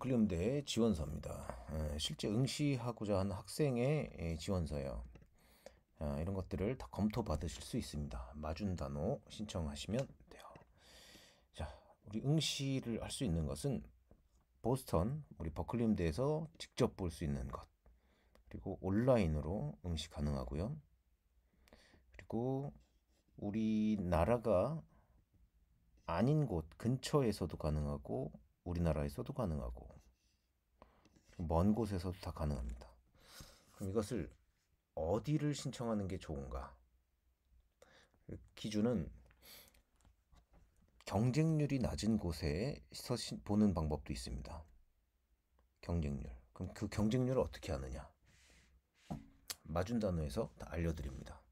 버클리움대 지원서입니다. 실제 응시하고자 하는 학생의 지원서예요. 아, 이런 것들을 다 검토 받으실 수 있습니다. 마준 단어 신청하시면 돼요. 자, 우리 응시를 할 수 있는 것은 보스턴 우리 버클리움대에서 직접 볼 수 있는 것 그리고 온라인으로 응시 가능하고요. 그리고 우리나라가 아닌 곳 근처에서도 가능하고 우리나라에서도 가능하고 먼 곳에서도 다 가능합니다. 그럼 이것을 어디를 신청하는 게 좋은가? 기준은 경쟁률이 낮은 곳에서 보는 방법도 있습니다. 경쟁률. 그럼 그 경쟁률을 어떻게 하느냐? 맞은 단어에서 다 알려드립니다.